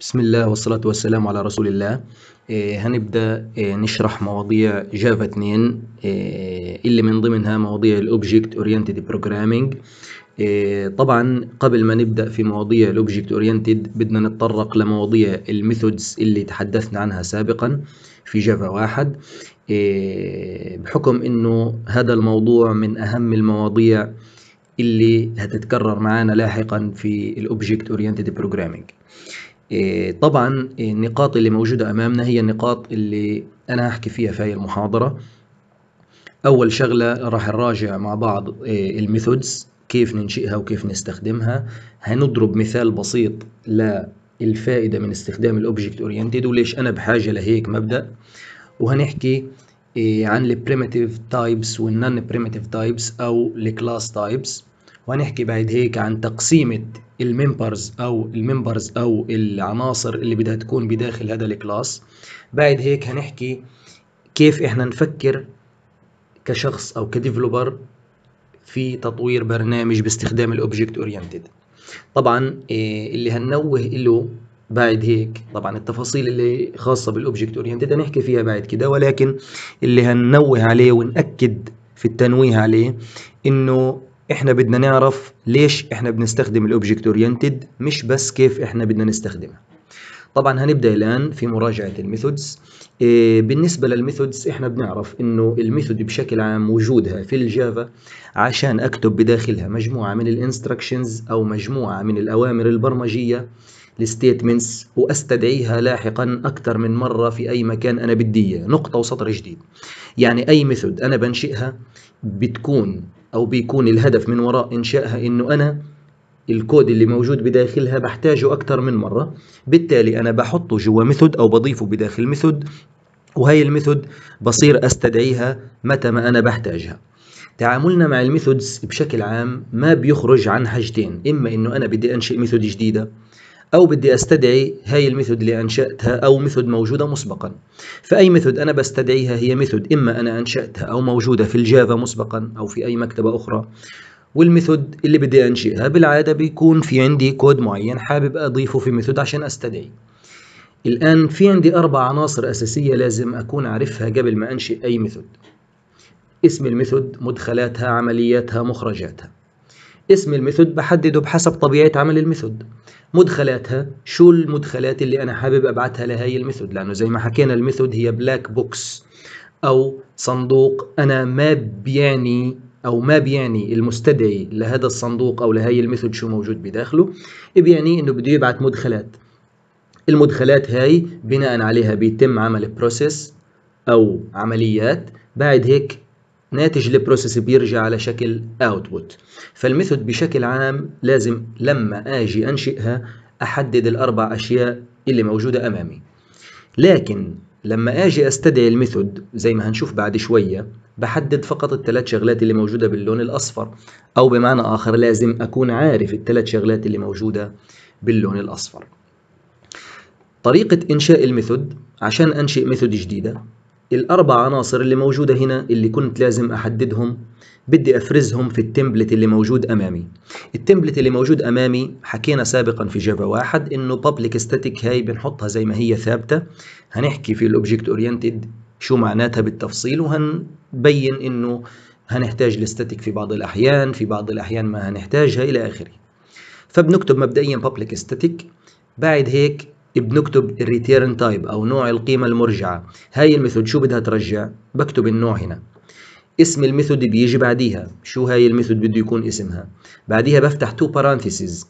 بسم الله والصلاة والسلام على رسول الله هنبدأ نشرح مواضيع جافا 2 اللي من ضمنها مواضيع الأوبجكت أورينتد بروجرامينج طبعا قبل ما نبدأ في مواضيع الأوبجكت أورينتد بدنا نتطرق لمواضيع الميثودز اللي تحدثنا عنها سابقا في جافا واحد بحكم إنه هذا الموضوع من أهم المواضيع اللي هتتكرر معانا لاحقا في الأوبجكت أورينتد بروجرامينج إيه، طبعا النقاط اللي موجودة أمامنا هي النقاط اللي أنا هحكي فيها في هاي المحاضرة أول شغلة راح نراجع مع بعض إيه، الميثودز كيف ننشئها وكيف نستخدمها هنضرب مثال بسيط للفائدة من استخدام الأوبجكت أورينتد وليش أنا بحاجة لهيك مبدأ وهنحكي إيه، عن البريمتيف تايبس والنون بريمتيف تايبس أو الكلاس تايبس وهنحكي بعد هيك عن تقسيمة الممبرز أو الممبرز أو العناصر اللي بدها تكون بداخل هذا الكلاس بعد هيك هنحكي كيف إحنا نفكر كشخص أو كديفلوبر في تطوير برنامج باستخدام الأوبجكت أورينتد طبعا إيه، اللي هننوه له بعد هيك طبعا التفاصيل اللي خاصة بالأوبجكت أورينتد هنحكي فيها بعد كده ولكن اللي هننوه عليه ونأكد في التنويه عليه إنه احنا بدنا نعرف ليش احنا بنستخدم الاوبجكت اورينتد مش بس كيف احنا بدنا نستخدمها طبعا هنبدا الان في مراجعه الميثودز إيه، بالنسبه للميثودز احنا بنعرف انه الميثود بشكل عام وجودها في الجافا عشان اكتب بداخلها مجموعه من الانستركشنز او مجموعه من الاوامر البرمجيه الستيتمنتس واستدعيها لاحقا اكثر من مره في اي مكان انا بدي اياه نقطه وسطر جديد يعني اي ميثود انا بنشئها بتكون أو بيكون الهدف من وراء إنشائها إنه أنا الكود اللي موجود بداخلها بحتاجه اكثر من مرة بالتالي أنا بحطه جوا ميثود أو بضيفه بداخل ميثود وهي الميثود بصير أستدعيها متى ما أنا بحتاجها تعاملنا مع الميثودز بشكل عام ما بيخرج عن حاجتين إما إنه أنا بدي أنشئ ميثود جديدة او بدي استدعي هاي الميثود اللي انشاتها او ميثود موجوده مسبقا فاي ميثود انا بستدعيها هي ميثود اما انا انشاتها او موجوده في الجافا مسبقا او في اي مكتبه اخرى والميثود اللي بدي انشئها بالعاده بيكون في عندي كود معين حابب اضيفه في ميثود عشان استدعي الان في عندي اربع عناصر اساسيه لازم اكون عارفها قبل ما انشئ اي ميثود اسم الميثود مدخلاتها عملياتها مخرجاتها اسم الميثود بحدده بحسب طبيعه عمل الميثود مدخلاتها شو المدخلات اللي انا حابب ابعتها لهي الميثود لانه زي ما حكينا الميثود هي بلاك بوكس او صندوق انا ما بيعني او ما بيعني المستدعي لهذا الصندوق او لهي الميثود شو موجود بداخله إيه بيعني انه بده يبعت مدخلات المدخلات هاي بناء عليها بيتم عمل بروسيس او عمليات بعد هيك ناتج البروسيس بيرجع على شكل اوتبوت فالميثود بشكل عام لازم لما اجي انشئها احدد الاربع اشياء اللي موجوده امامي لكن لما اجي استدعي الميثود زي ما هنشوف بعد شويه بحدد فقط الثلاث شغلات اللي موجوده باللون الاصفر او بمعنى اخر لازم اكون عارف الثلاث شغلات اللي موجوده باللون الاصفر طريقه انشاء الميثود عشان انشئ ميثود جديده الأربع عناصر اللي موجودة هنا اللي كنت لازم أحددهم بدي أفرزهم في التمبلت اللي موجود أمامي التمبلت اللي موجود أمامي حكينا سابقا في جافا واحد إنه public static هاي بنحطها زي ما هي ثابتة هنحكي في الأوبجكت أورينتد شو معناتها بالتفصيل وهنبين إنه هنحتاج الستاتيك في بعض الأحيان في بعض الأحيان ما هنحتاجها إلى آخره فبنكتب مبدئيا public static بعد هيك بنكتب الريتيرن تايب او نوع القيمه المرجعه هاي الميثود شو بدها ترجع بكتب النوع هنا اسم الميثود بيجي بعديها شو هاي الميثود بده يكون اسمها بعديها بفتح تو بارانثيسز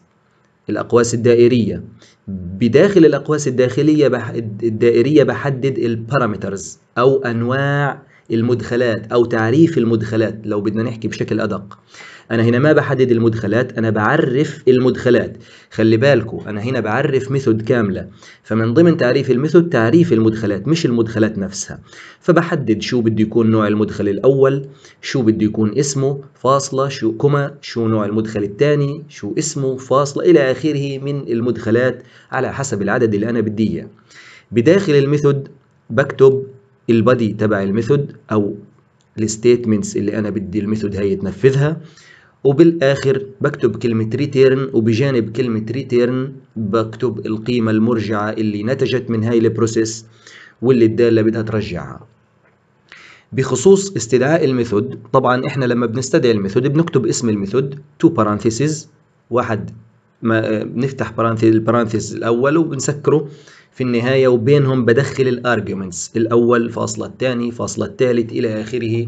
الأقواس الدائرية بداخل الأقواس الداخلية بح... الدائرية بحدد البارامترز أو أنواع المدخلات أو تعريف المدخلات لو بدنا نحكي بشكل أدق أنا هنا ما بحدد المدخلات أنا بعرف المدخلات خلي بالكو أنا هنا بعرف ميثود كاملة فمن ضمن تعريف الميثود تعريف المدخلات مش المدخلات نفسها فبحدد شو بده يكون نوع المدخل الأول شو بده يكون اسمه فاصلة شو كما شو نوع المدخل الثاني شو اسمه فاصلة إلى آخره من المدخلات على حسب العدد اللي أنا بدي إياه بداخل الميثود بكتب البادي تبع الميثود او الستيتمنتس اللي انا بدي الميثود هي تنفذها وبالاخر بكتب كلمة ريتيرن وبجانب كلمة ريتيرن بكتب القيمة المرجعة اللي نتجت من هاي البروسيس واللي الدالة بدها ترجعها بخصوص استدعاء الميثود طبعا احنا لما بنستدعي الميثود بنكتب اسم الميثود تو بارانثيسز واحد ما آه، بنفتح بارانثيز البارانثيز الاول وبنسكره في النهاية وبينهم بدخل الارجيومنتس الأول فاصلة الثاني فاصلة الثالث إلى آخره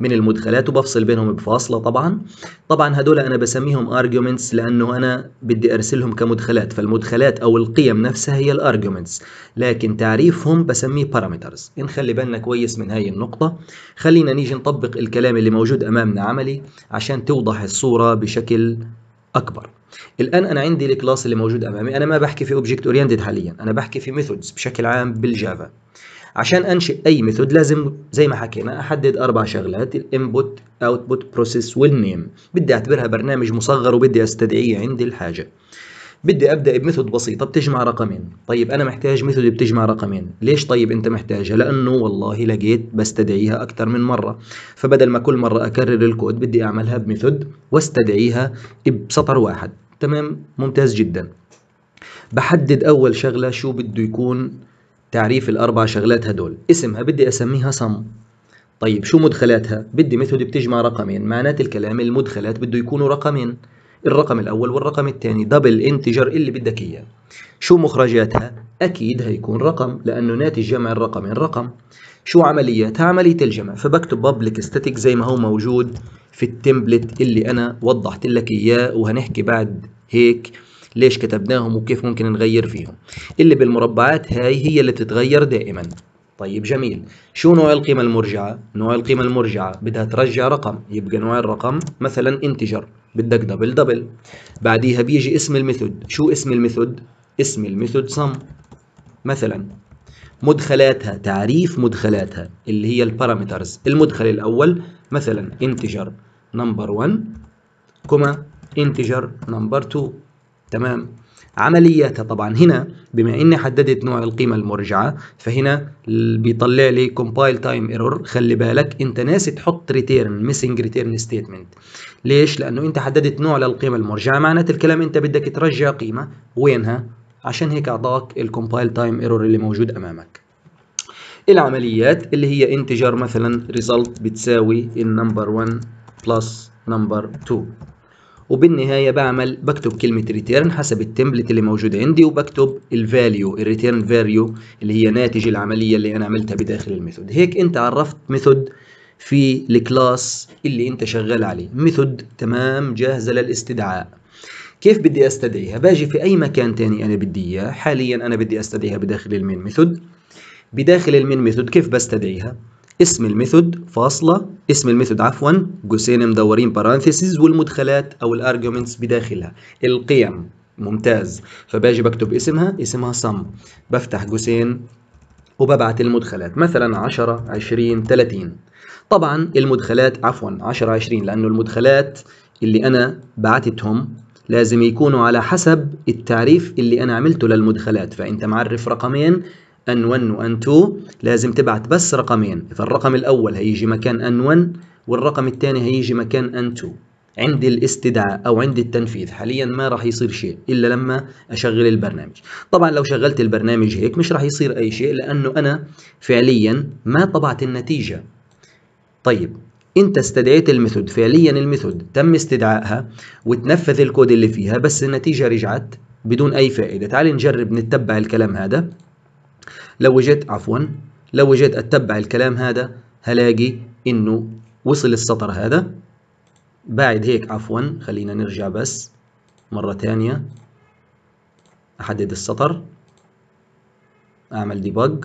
من المدخلات وبفصل بينهم بفاصلة طبعا طبعا هدول أنا بسميهم ارجيومنتس لأنه أنا بدي أرسلهم كمدخلات فالمدخلات أو القيم نفسها هي الارجيومنتس لكن تعريفهم بسميه بارامترز نخلي بالنا كويس من هاي النقطة خلينا نيجي نطبق الكلام اللي موجود أمامنا عملي عشان توضح الصورة بشكل أكبر الان انا عندي الكلاس اللي موجود امامي انا ما بحكي في اوبجكت اورينتد حاليا انا بحكي في ميثودز بشكل عام بالجافا عشان انشئ اي ميثود لازم زي ما حكينا احدد اربع شغلات الانبوت اوتبوت بروسيس والنيم بدي اعتبرها برنامج مصغر وبدي استدعيه عندي الحاجه بدي ابدا بميثود بسيطه بتجمع رقمين طيب انا محتاج ميثود بتجمع رقمين ليش طيب انت محتاجها لانه والله لقيت بستدعيها اكثر من مره فبدل ما كل مره اكرر الكود بدي اعملها بميثود واستدعيها بسطر واحد تمام ممتاز جدا بحدد اول شغله شو بده يكون تعريف الاربع شغلات هدول اسمها بدي اسميها صم طيب شو مدخلاتها بدي ميثود بتجمع رقمين معنات الكلام المدخلات بده يكونوا رقمين الرقم الأول والرقم الثاني دبل انتجر اللي بدك إياه شو مخرجاتها؟ أكيد هيكون رقم لأنه ناتج جمع الرقمين رقم شو عملياتها؟ عملية الجمع فبكتب public static زي ما هو موجود في التمبلت اللي أنا وضحت لك إياه وهنحكي بعد هيك ليش كتبناهم وكيف ممكن نغير فيهم اللي بالمربعات هاي هي اللي بتتغير دائما طيب جميل شو نوع القيمة المرجعة؟ نوع القيمة المرجعة بدها ترجع رقم يبقى نوع الرقم مثلا انتجر بدك دبل دبل بعديها بيجي اسم الميثود شو اسم الميثود اسم الميثود سم مثلا مدخلاتها تعريف مدخلاتها اللي هي البارامترز المدخل الاول مثلا انتجر نمبر 1 كما انتجر نمبر 2 تمام عملياتها طبعا هنا بما اني حددت نوع القيمه المرجعه فهنا بيطلع لي كومبايل تايم ايرور خلي بالك انت ناسي تحط ريتيرن ميسنج ريتيرن ستيتمنت ليش لانه انت حددت نوع للقيمه المرجعه معناته الكلام انت بدك ترجع قيمه وينها عشان هيك اعطاك الكومبايل تايم ايرور اللي موجود امامك العمليات اللي هي انتجر مثلا ريزلت بتساوي النمبر 1 بلس نمبر 2 وبالنهايه بعمل بكتب كلمه ريتيرن حسب التمبلت اللي موجود عندي وبكتب الفاليو الريتيرن فاليو اللي هي ناتج العمليه اللي انا عملتها بداخل الميثود هيك انت عرفت ميثود في الكلاس اللي انت شغال عليه ميثود تمام جاهزه للاستدعاء كيف بدي استدعيها باجي في اي مكان تاني انا بدي اياه حاليا انا بدي استدعيها بداخل المين ميثود بداخل المين ميثود كيف بستدعيها اسم الميثود فاصلة اسم الميثود عفوا قوسين مدورين بارانثيسز والمدخلات أو الارجيومنتس بداخلها القيم ممتاز فباجي بكتب اسمها اسمها sum بفتح قوسين وببعت المدخلات مثلا 10 20 30 طبعا المدخلات عفوا 10 20 لأنه المدخلات اللي أنا بعتتهم لازم يكونوا على حسب التعريف اللي أنا عملته للمدخلات فأنت معرف رقمين N1 وN2 لازم تبعت بس رقمين فالرقم الأول هيجي مكان N1 والرقم الثاني هيجي مكان N2 عند الاستدعاء او عند التنفيذ حاليا ما راح يصير شيء الا لما اشغل البرنامج طبعا لو شغلت البرنامج هيك مش راح يصير اي شيء لانه انا فعليا ما طبعت النتيجه طيب انت استدعيت الميثود فعليا الميثود تم استدعائها وتنفذ الكود اللي فيها بس النتيجه رجعت بدون اي فائده تعال نجرب نتبع الكلام هذا لو وجدت عفوا لو وجدت اتبع الكلام هذا هلاقي انه وصل السطر هذا بعد هيك عفوا خلينا نرجع بس مرة ثانية احدد السطر اعمل ديبج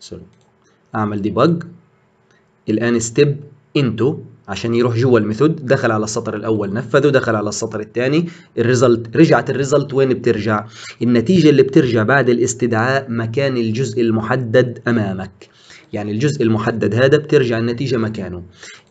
سوري اعمل ديبج الان ستيب انتو عشان يروح جوا الميثود دخل على السطر الاول نفذه دخل على السطر الثاني الريزلت رجعت الريزلت وين بترجع النتيجه اللي بترجع بعد الاستدعاء مكان الجزء المحدد امامك يعني الجزء المحدد هذا بترجع النتيجة مكانه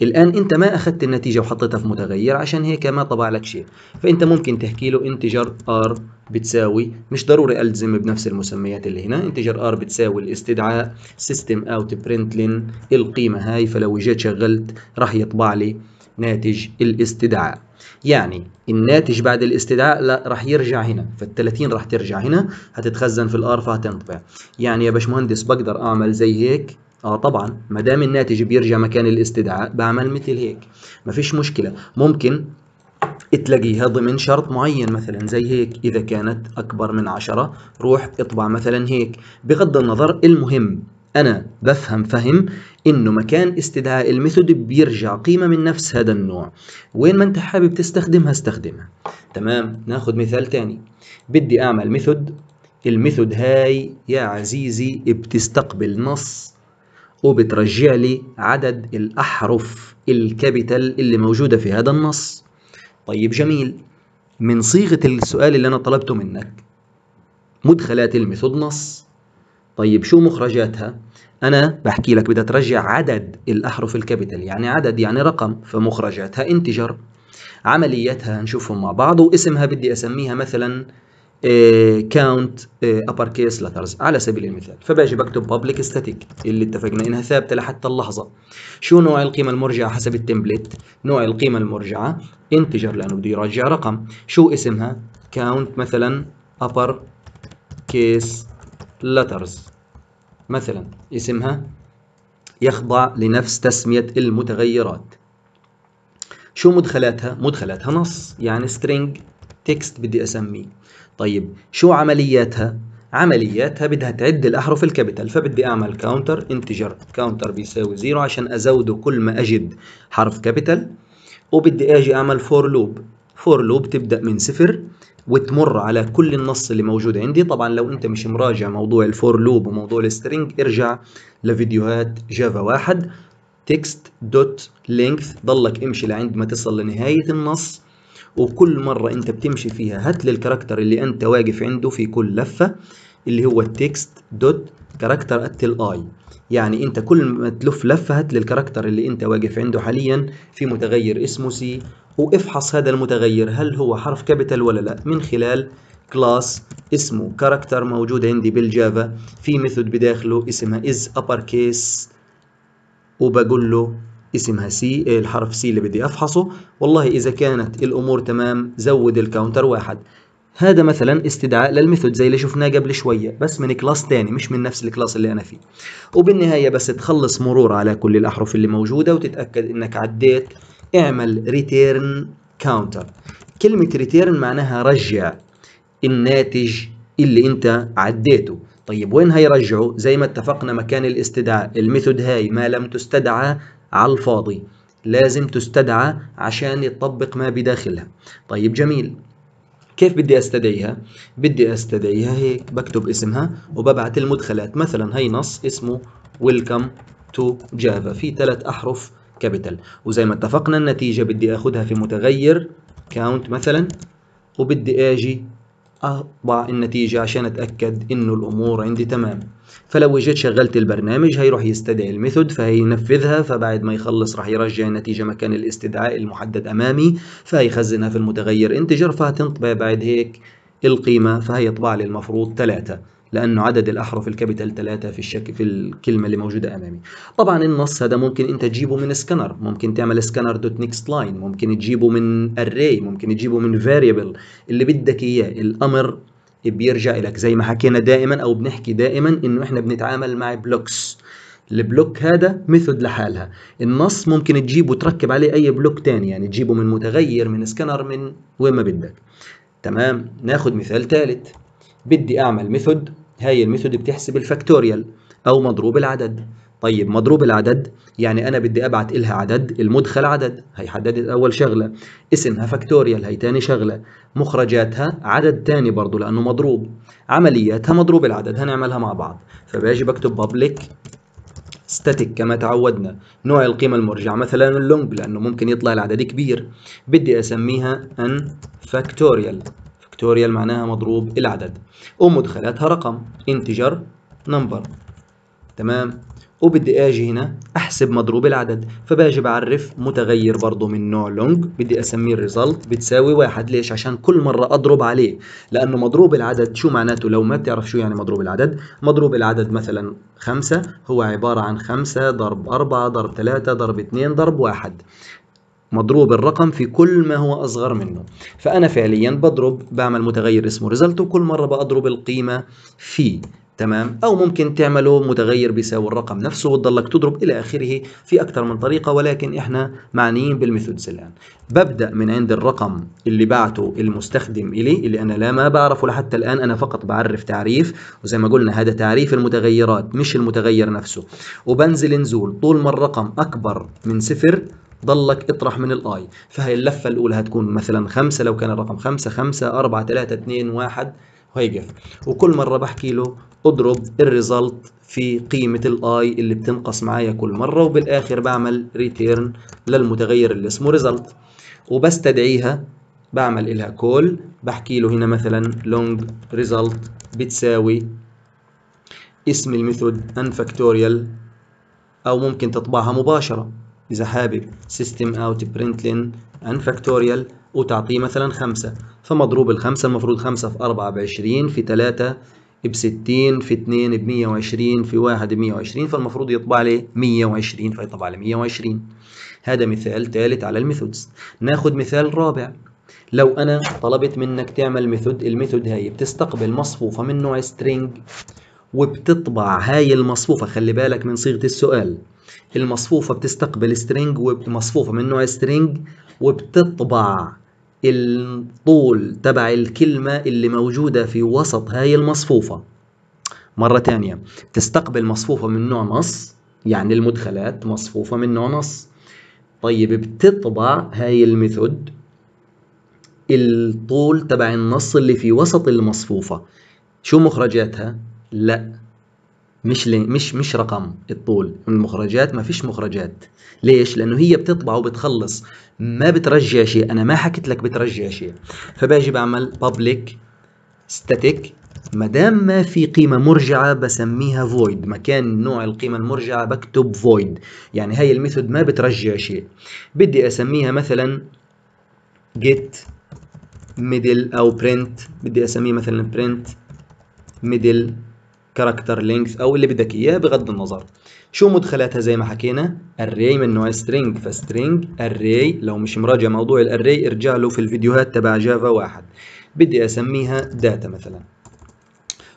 الآن أنت ما أخذت النتيجة وحطيتها في متغير عشان هيك ما طبع لك شيء فأنت ممكن تحكي له انتجر R بتساوي مش ضروري ألزم بنفس المسميات اللي هنا انتجر R بتساوي الاستدعاء system out print لن القيمة هاي فلو جيت شغلت راح يطبع لي ناتج الاستدعاء يعني الناتج بعد الاستدعاء لا راح يرجع هنا فال30 راح ترجع هنا هتتخزن في الار فهتنطبع يعني يا باشمهندس بقدر اعمل زي هيك اه طبعا ما دام الناتج بيرجع مكان الاستدعاء بعمل مثل هيك ما فيش مشكله ممكن تلاقيها ضمن شرط معين مثلا زي هيك اذا كانت اكبر من عشرة روح اطبع مثلا هيك بغض النظر المهم انا بفهم فهم انه مكان استدعاء الميثود بيرجع قيمه من نفس هذا النوع وين ما انت حابب تستخدمها استخدمها تمام ناخذ مثال تاني بدي اعمل ميثود الميثود هاي يا عزيزي بتستقبل نص وبترجع لي عدد الأحرف الكابيتال اللي موجودة في هذا النص طيب جميل من صيغة السؤال اللي أنا طلبته منك مدخلات الميثود نص طيب شو مخرجاتها؟ أنا بحكي لك بدها ترجع عدد الأحرف الكابيتال يعني عدد يعني رقم فمخرجاتها انتجر عملياتها هنشوفهم مع بعض واسمها بدي أسميها مثلا كاونت ابر كيس لترز على سبيل المثال فباجي بكتب بابليك ستاتيك اللي اتفقنا انها ثابته لحتى اللحظه شو نوع القيمه المرجعه حسب التمبلت نوع القيمه المرجعه انتجر لانه بده يرجع رقم شو اسمها كاونت مثلا ابر كيس لترز مثلا اسمها يخضع لنفس تسميه المتغيرات شو مدخلاتها مدخلاتها نص يعني string text بدي اسميه طيب شو عملياتها؟ عملياتها بدها تعد الأحرف الكابيتال فبدي أعمل كاونتر انتجر كاونتر بيساوي زيرو عشان أزوده كل ما أجد حرف كابيتال وبدي أجي أعمل فور لوب فور لوب تبدأ من صفر وتمر على كل النص اللي موجود عندي طبعا لو انت مش مراجع موضوع الفور لوب وموضوع السترينج ارجع لفيديوهات جافا واحد تكست دوت لينث ضلك امشي لعند ما تصل لنهاية النص وكل مرة انت بتمشي فيها هات لي الكاركتر اللي انت واقف عنده في كل لفة اللي هو التكست دوت كاركتر ات الاي يعني انت كل ما تلف لفه هات للكاركتر اللي انت واقف عنده حاليا في متغير اسمه سي وافحص هذا المتغير هل هو حرف كابيتال ولا لا من خلال كلاس اسمه كاركتر موجود عندي بالجافا في ميثود بداخله اسمها از ابر كيس وبقول له اسمها سي الحرف سي اللي بدي افحصه والله اذا كانت الامور تمام زود الكاونتر واحد هذا مثلا استدعاء للميثود زي اللي شفناه قبل شوية بس من كلاس ثاني مش من نفس الكلاس اللي أنا فيه وبالنهاية بس تخلص مرور على كل الأحرف اللي موجودة وتتأكد إنك عديت اعمل ريتيرن كاونتر كلمة ريتيرن معناها رجع الناتج اللي انت عديته طيب وين هيرجعه زي ما اتفقنا مكان الاستدعاء الميثود هاي ما لم تستدعى على الفاضي لازم تستدعى عشان يطبق ما بداخلها طيب جميل كيف بدي استدعيها بدي استدعيها هيك بكتب اسمها وببعت المدخلات مثلا هي نص اسمه ويلكم تو جافا في ثلاث احرف كابيتال وزي ما اتفقنا النتيجه بدي اخذها في متغير كاونت مثلا وبدي اجي اضع النتيجه عشان اتاكد انه الامور عندي تمام فلو وجدت شغلت البرنامج هيروح يستدعي الميثود فهينفذها فبعد ما يخلص راح يرجع النتيجه مكان الاستدعاء المحدد امامي فهيخزنها في المتغير انتجر فهتنطبع بعد هيك القيمه فهيطبع لي المفروض 3 لانه عدد الاحرف الكابيتال 3 في الشك في الكلمه اللي موجوده امامي طبعا النص هذا ممكن انت تجيبه من سكانر ممكن تعمل سكانر دوت نيكست لاين ممكن تجيبه من اري ممكن تجيبه من فاريبل اللي بدك اياه الامر بيرجع لك زي ما حكينا دائما او بنحكي دائما انه احنا بنتعامل مع بلوكس البلوك هذا ميثود لحالها النص ممكن تجيبه تركب عليه اي بلوك تاني يعني تجيبه من متغير من سكانر من وين ما بدك تمام ناخذ مثال ثالث بدي اعمل ميثود هاي الميثود بتحسب الفاكتوريال او مضروب العدد طيب مضروب العدد يعني انا بدي ابعت لها عدد المدخل عدد هي حددت اول شغله اسمها فاكتوريال هي ثاني شغله مخرجاتها عدد ثاني برضه لانه مضروب عملياتها مضروب العدد هنعملها مع بعض فباجي بكتب بابليك ستاتيك كما تعودنا نوع القيمة المرجعة مثلا اللونج لأنه ممكن يطلع العدد كبير بدي أسميها ان فاكتوريال فاكتوريال معناها مضروب العدد ومدخلاتها رقم انتجر نمبر تمام وبدي اجي هنا احسب مضروب العدد فباجي بعرف متغير برضه من نوع لونج بدي اسميه الريزلت بتساوي واحد ليش عشان كل مره اضرب عليه لانه مضروب العدد شو معناته لو ما بتعرف شو يعني مضروب العدد مضروب العدد مثلا خمسة هو عباره عن خمسة ضرب أربعة ضرب ثلاثة ضرب اثنين ضرب واحد مضروب الرقم في كل ما هو أصغر منه فأنا فعليا بضرب بعمل متغير اسمه ريزلت وكل مرة بضرب القيمة فيه تمام او ممكن تعمله متغير بيساوي الرقم نفسه وتضلك تضرب الى اخره في اكثر من طريقه ولكن احنا معنيين بالميثودز الان ببدا من عند الرقم اللي بعته المستخدم إلي اللي انا لا ما بعرفه لحتى الان انا فقط بعرف تعريف وزي ما قلنا هذا تعريف المتغيرات مش المتغير نفسه وبنزل نزول طول ما الرقم اكبر من صفر ضلك اطرح من الاي فهي اللفه الاولى هتكون مثلا خمسه لو كان الرقم خمسه خمسه اربعه 3 اثنين واحد وهيقفل وكل مره بحكي له اضرب الريزلت في قيمه الاي اللي بتنقص معايا كل مره وبالاخر بعمل ريتيرن للمتغير اللي اسمه ريزلت وبستدعيها بعمل إلها كول بحكي له هنا مثلا لونج ريزلت بتساوي اسم الميثود ان فاكتوريال أو ممكن تطبعها مباشرة إذا حابب سيستم أوت برنتلين أن فاكتوريال وتعطيه مثلا خمسة فمضروب الخمسة المفروض خمسة في أربعة بعشرين في تلاتة بستين في اتنين بمية وعشرين في واحد بمية وعشرين فالمفروض يطبع لي مية وعشرين فيطبع لي مية وعشرين هذا مثال ثالث على الميثودز ناخد مثال رابع لو أنا طلبت منك تعمل ميثود الميثود هاي بتستقبل مصفوفة من نوع string وبتطبع هاي المصفوفة خلي بالك من صيغة السؤال المصفوفة بتستقبل سترينج ومصفوفة من نوع سترينج وبتطبع الطول تبع الكلمة اللي موجودة في وسط هاي المصفوفة مرة تانية تستقبل مصفوفة من نوع نص يعني المدخلات مصفوفة من نوع نص طيب بتطبع هاي الميثود الطول تبع النص اللي في وسط المصفوفة شو مخرجاتها؟ لا مش مش مش رقم الطول من المخرجات ما فيش مخرجات ليش لانه هي بتطبع وبتخلص ما بترجع شيء انا ما حكيت لك بترجع شيء فباجي بعمل public static ما دام ما في قيمة مرجعة بسميها void مكان نوع القيمة المرجعة بكتب void يعني هاي الميثود ما بترجع شيء بدي أسميها مثلا get middle أو print بدي أسميه مثلا print middle كاركتر لينكس او اللي بدك اياه بغض النظر شو مدخلاتها زي ما حكينا اري من نوع string فسترينج اري لو مش مراجع موضوع الاري ارجع له في الفيديوهات تبع جافا واحد بدي اسميها داتا مثلا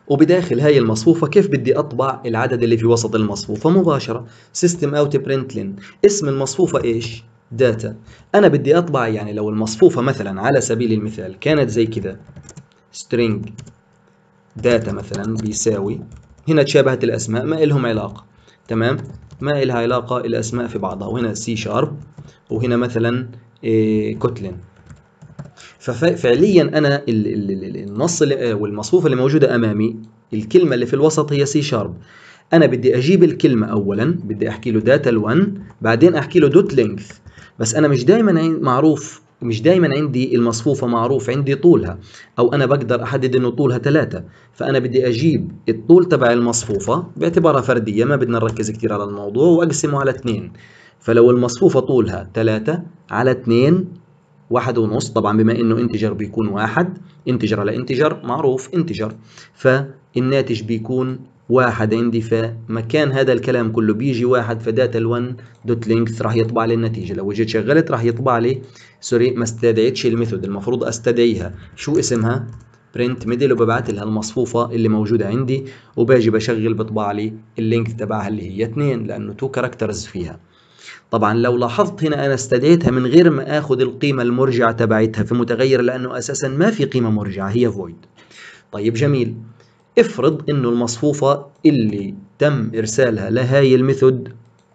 وبداخل هاي المصفوفة كيف بدي أطبع العدد اللي في وسط المصفوفة مباشرة اوت برنت لين اسم المصفوفة إيش؟ داتا أنا بدي أطبع يعني لو المصفوفة مثلا على سبيل المثال كانت زي كذا string داتا مثلا بيساوي هنا تشابهت الاسماء ما لهم علاقه تمام ما لها علاقه الاسماء في بعضها وهنا سي شارب وهنا مثلا إيه، كوتلين ففعليا انا النص آه، والمصفوفه اللي موجوده امامي الكلمه اللي في الوسط هي سي شارب انا بدي اجيب الكلمه اولا بدي احكي له داتا ال1 بعدين احكي له دوت لينث بس انا مش دايما معروف مش دايما عندي المصفوفة معروف عندي طولها أو أنا بقدر أحدد إنه طولها ثلاثة فأنا بدي أجيب الطول تبع المصفوفة باعتبارها فردية ما بدنا نركز كثير على الموضوع وأقسمه على اثنين فلو المصفوفة طولها ثلاثة على اثنين واحد ونص طبعا بما إنه انتجر بيكون واحد انتجر على انتجر معروف انتجر فالناتج بيكون واحد عندي فمكان هذا الكلام كله بيجي واحد فداتا ال1 دوت لينكس راح يطبع لي النتيجه لو جيت شغلت راح يطبع لي سوري ما استدعيتش الميثود المفروض استدعيها شو اسمها برنت ميدل وببعث لها المصفوفه اللي موجوده عندي وباجي بشغل بطبع لي اللينك تبعها اللي هي 2 لانه تو كاركترز فيها طبعا لو لاحظت هنا انا استدعيتها من غير ما اخذ القيمه المرجعه تبعتها في متغير لانه اساسا ما في قيمه مرجعه هي void طيب جميل افرض انه المصفوفة اللي تم ارسالها لهاي الميثود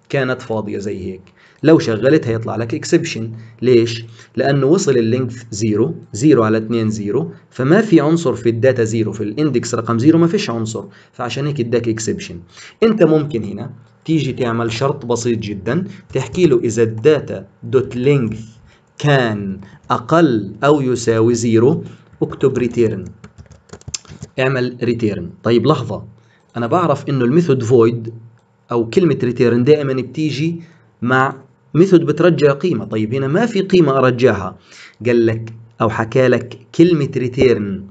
كانت فاضية زي هيك لو شغلتها يطلع لك اكسبشن ليش؟ لانه وصل اللينث 0 0 على 2 0 فما في عنصر في الداتا 0 في الاندكس رقم 0 ما فيش عنصر فعشان هيك اداك اكسبشن انت ممكن هنا تيجي تعمل شرط بسيط جدا تحكي له اذا الداتا دوت لينث كان اقل او يساوي 0 اكتب ريتيرن اعمل ريتيرن طيب لحظة أنا بعرف إنه الميثود فويد أو كلمة ريتيرن دائما بتيجي مع ميثود بترجع قيمة طيب هنا ما في قيمة أرجعها قال لك أو حكى لك كلمة ريتيرن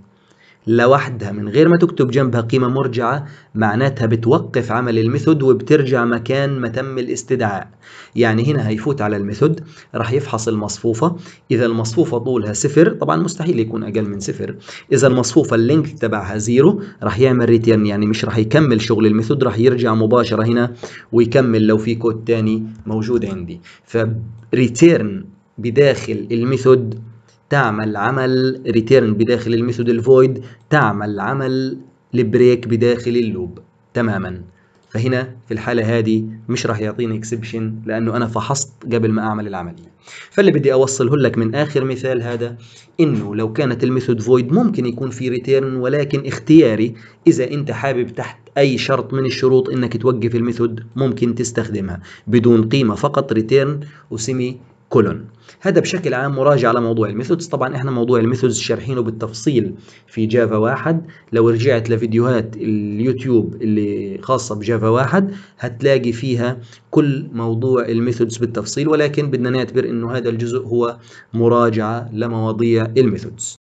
لوحدها من غير ما تكتب جنبها قيمة مرجعة معناتها بتوقف عمل الميثود وبترجع مكان ما تم الاستدعاء يعني هنا هيفوت على الميثود راح يفحص المصفوفة إذا المصفوفة طولها صفر طبعا مستحيل يكون أقل من صفر إذا المصفوفة اللينك تبعها زيرو راح يعمل ريتيرن يعني مش راح يكمل شغل الميثود راح يرجع مباشرة هنا ويكمل لو في كود تاني موجود عندي فريتيرن بداخل الميثود تعمل عمل ريتيرن بداخل الميثود الفويد تعمل عمل لبريك بداخل اللوب تماما فهنا في الحالة هذه مش راح يعطيني اكسبشن لأنه أنا فحصت قبل ما أعمل العملية فاللي بدي أوصله لك من آخر مثال هذا إنه لو كانت الميثود فويد ممكن يكون في ريتيرن ولكن اختياري إذا أنت حابب تحت أي شرط من الشروط إنك توقف الميثود ممكن تستخدمها بدون قيمة فقط ريتيرن وسمي كولون هذا بشكل عام مراجعة لموضوع الميثودز طبعا احنا موضوع الميثودز شارحينه بالتفصيل في جافا واحد لو رجعت لفيديوهات اليوتيوب اللي خاصة بجافا واحد هتلاقي فيها كل موضوع الميثودز بالتفصيل ولكن بدنا نعتبر انه هذا الجزء هو مراجعة لمواضيع الميثودز